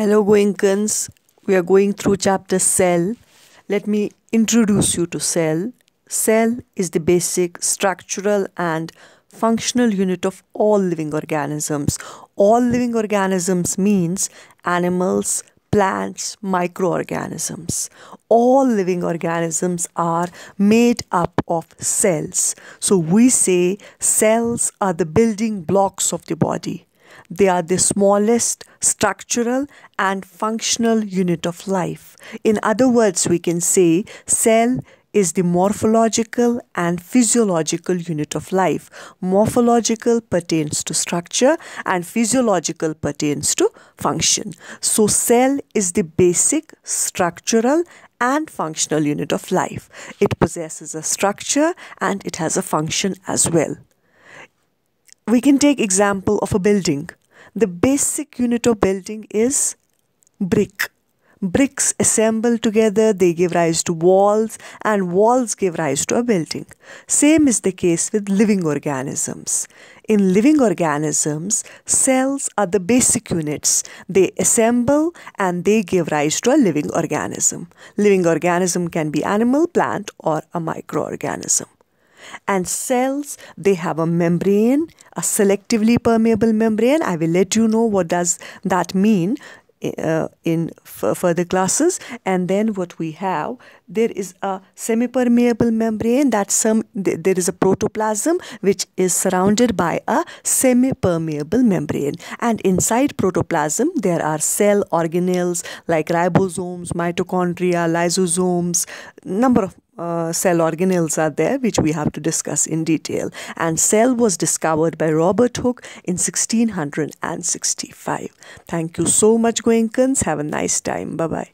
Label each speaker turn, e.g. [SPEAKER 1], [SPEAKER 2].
[SPEAKER 1] Hello, Goenkins. We are going through chapter cell. Let me introduce you to cell. Cell is the basic structural and functional unit of all living organisms. All living organisms means animals, plants, microorganisms. All living organisms are made up of cells. So we say cells are the building blocks of the body they are the smallest structural and functional unit of life. In other words, we can say cell is the morphological and physiological unit of life. Morphological pertains to structure and physiological pertains to function. So cell is the basic structural and functional unit of life. It possesses a structure and it has a function as well we can take example of a building. The basic unit of building is brick. Bricks assemble together, they give rise to walls and walls give rise to a building. Same is the case with living organisms. In living organisms, cells are the basic units. They assemble and they give rise to a living organism. Living organism can be animal, plant or a microorganism. And cells, they have a membrane, a selectively permeable membrane. I will let you know what does that mean uh, in further classes and then what we have there is a semi-permeable membrane that some th there is a protoplasm which is surrounded by a semi-permeable membrane and inside protoplasm there are cell organelles like ribosomes mitochondria lysosomes number of uh, cell organelles are there, which we have to discuss in detail. And cell was discovered by Robert Hooke in 1665. Thank you so much, Goenkins. Have a nice time. Bye-bye.